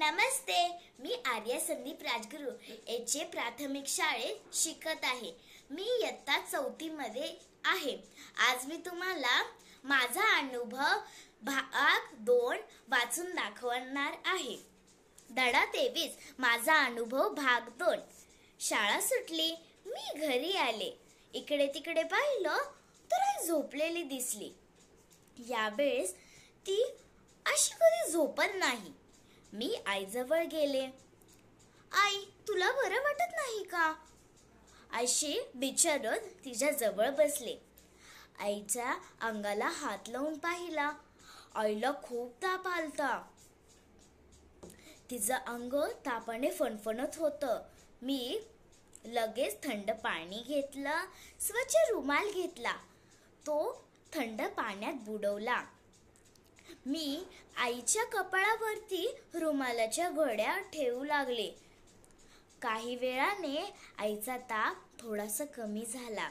नमस्ते मी आर्य संदीप राजगुरू येथे प्राथमिक शाळेत शिकत आहे मी इयत्ता चौथीमध्ये आहे आज मी तुम्हाला माझा अनुभव भाग दोन वाचून दाखवणार आहे धडा तेवीस माझा अनुभव भाग दोन शाळा सुटली मी घरी आले इकडे तिकडे पाहिलं तर झोपलेली दिसली यावेळेस ती अशी कधी झोपत नाही मी आईजवळ गेले आई तुला बरं वाटत नाही का आईशी बिचारत तिच्या जवळ बसले आईच्या अंगाला हात लावून पाहिला आईला खूप ताप आलता तिचं अंग तापाने फणफणत होतं मी लगेच थंड पाणी घेतलं स्वच्छ रुमाल घेतला तो थंड पाण्यात बुडवला मी आईच्या कपाळावरती रुमालाच्या घड्या ठेवू लागले काही वेळाने आईचा ताप थोडासा कमी झाला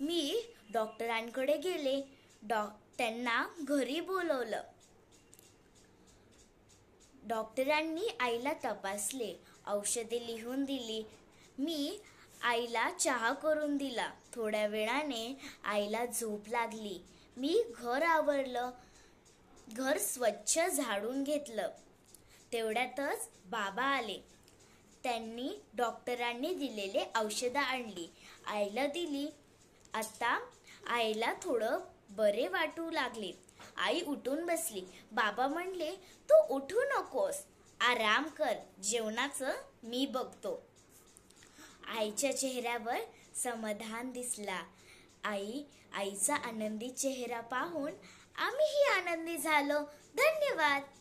मी डॉक्टरांकडे गेले डॉ त्यांना घरी बोलवलं डॉक्टरांनी आईला तपासले औषधे लिहून दिली मी आईला चहा करून दिला थोड्या वेळाने आईला झोप लागली मी घर आवरलं घर स्वच्छ झाडून घेतलं तेवढ्यातच बाबा आले त्यांनी डॉक्टरांनी दिलेले औषधं आणली आईला दिली आता आईला थोडं बरे वाटू लागले आई उठून बसली बाबा म्हणले तू उठू नकोस आराम कर जेवणाचं मी बघतो आईच्या चेहऱ्यावर समाधान दिसला आई आईचा आनंदी चेहरा पाहून आम्ही आनंदी झालो धन्यवाद